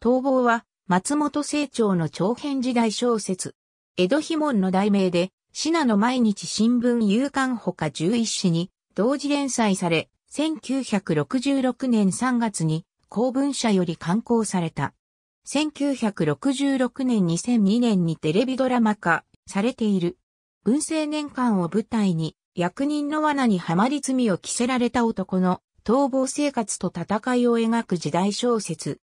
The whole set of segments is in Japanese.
逃亡は、松本清張の長編時代小説。江戸碑文の題名で、シナの毎日新聞夕刊ほか11紙に、同時連載され、1966年3月に、公文社より刊行された。1966年2002年にテレビドラマ化されている。文政年間を舞台に役人の罠にはまり罪を着せられた男の逃亡生活と戦いを描く時代小説。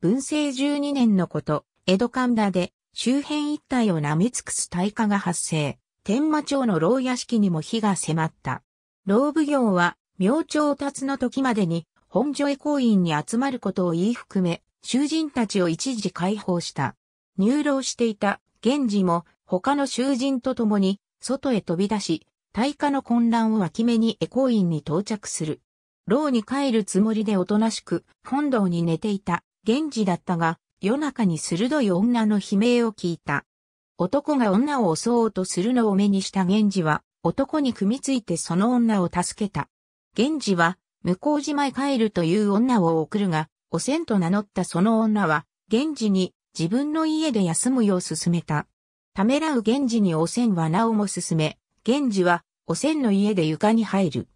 文政12年のこと、江戸神田で周辺一帯を舐め尽くす大火が発生、天馬町の牢屋敷にも火が迫った。牢奉行は、明朝達の時までに本所へ行員に集まることを言い含め、囚人たちを一時解放した。入牢していた源氏も他の囚人と共に外へ飛び出し、大火の混乱を脇目にエコ院に到着する。牢に帰るつもりでおとなしく本堂に寝ていた源氏だったが、夜中に鋭い女の悲鳴を聞いた。男が女を襲おうとするのを目にした源氏は、男に組みついてその女を助けた。源氏は、向島へ帰るという女を送るが、おせんと名乗ったその女は、源氏に自分の家で休むよう勧めた。ためらう源氏におせんはなおも勧め、源氏はおせんの家で床に入る。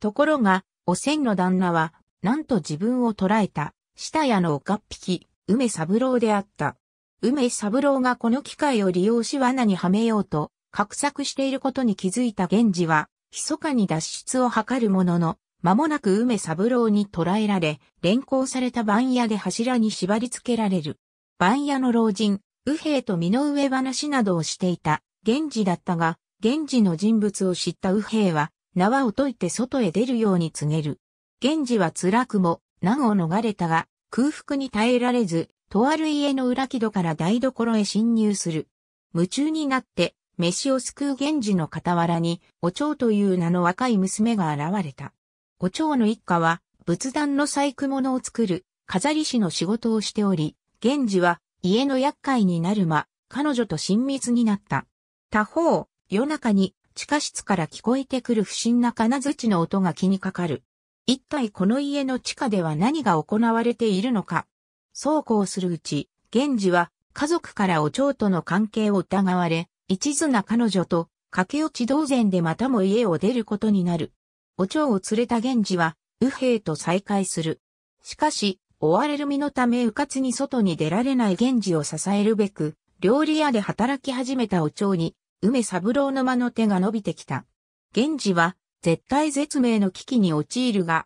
ところが、おせんの旦那は、なんと自分を捕らえた。下屋の岡っ引き、梅三郎であった。梅三郎がこの機会を利用し罠にはめようと、画策していることに気づいた源氏は、密かに脱出を図るものの、間もなく梅三郎に捕らえられ、連行された番屋で柱に縛り付けられる。番屋の老人、右兵と身の上話などをしていた、源氏だったが、源氏の人物を知った右兵は、縄を解いて外へ出るように告げる。源氏は辛くも、難を逃れたが、空腹に耐えられず、とある家の裏木戸から台所へ侵入する。夢中になって、飯を救う源氏の傍らに、お蝶という名の若い娘が現れた。お蝶の一家は、仏壇の細工物を作る、飾り師の仕事をしており、源氏は、家の厄介になるま、彼女と親密になった。他方、夜中に、地下室から聞こえてくる不審な金槌の音が気にかかる。一体この家の地下では何が行われているのか。そうこうするうち、源氏は家族からお蝶との関係を疑われ、一途な彼女と駆け落ち同然でまたも家を出ることになる。お蝶を連れた源氏は、右兵と再会する。しかし、追われる身のため迂闊に外に出られない源氏を支えるべく、料理屋で働き始めたお蝶に、梅三郎の間の手が伸びてきた。源氏は、絶対絶命の危機に陥るが、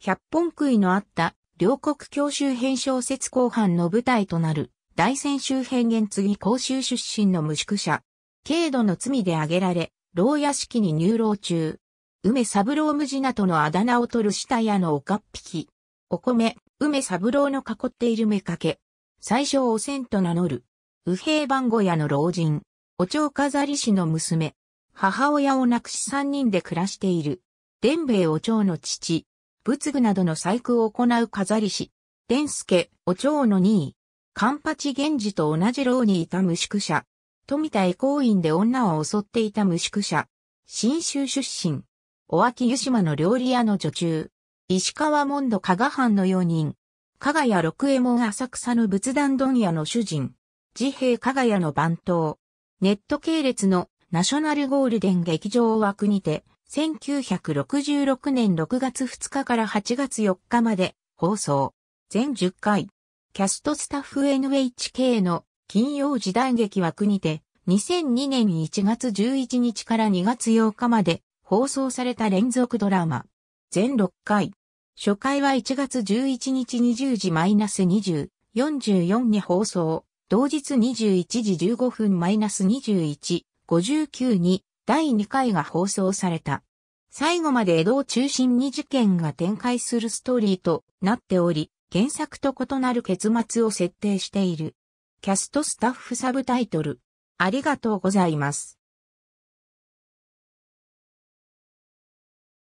百本杭のあった両国教習編小説後半の舞台となる大戦周辺原次公衆出身の無宿者、軽度の罪で挙げられ、牢屋敷に入牢中。梅三郎無地なとのあだ名を取る下屋のおかっぴき。お米、梅三郎の囲っている目かけ。最初お染と名乗る。右平番小屋の老人。お蝶飾り師の娘。母親を亡くし三人で暮らしている。伝兵衛お蝶の父、仏具などの細工を行う飾り師、伝助お蝶の2位、勘八源氏と同じ牢にいた無宿者、富田恵光院で女を襲っていた無宿者、新州出身、お秋湯島の料理屋の女中、石川門戸加賀藩の4人、加賀屋六右衛門浅草の仏壇問屋の主人、自兵加賀屋の番頭、ネット系列のナショナルゴールデン劇場枠にて、1966年6月2日から8月4日まで放送。全10回。キャストスタッフ NHK の金曜時代劇枠にて、2002年1月11日から2月8日まで放送された連続ドラマ。全6回。初回は1月11日20時 -20、44に放送。同日21時15分 -21、59に第2回が放送された。最後まで江戸を中心に事件が展開するストーリーとなっており、原作と異なる結末を設定している。キャストスタッフサブタイトル。ありがとうございます。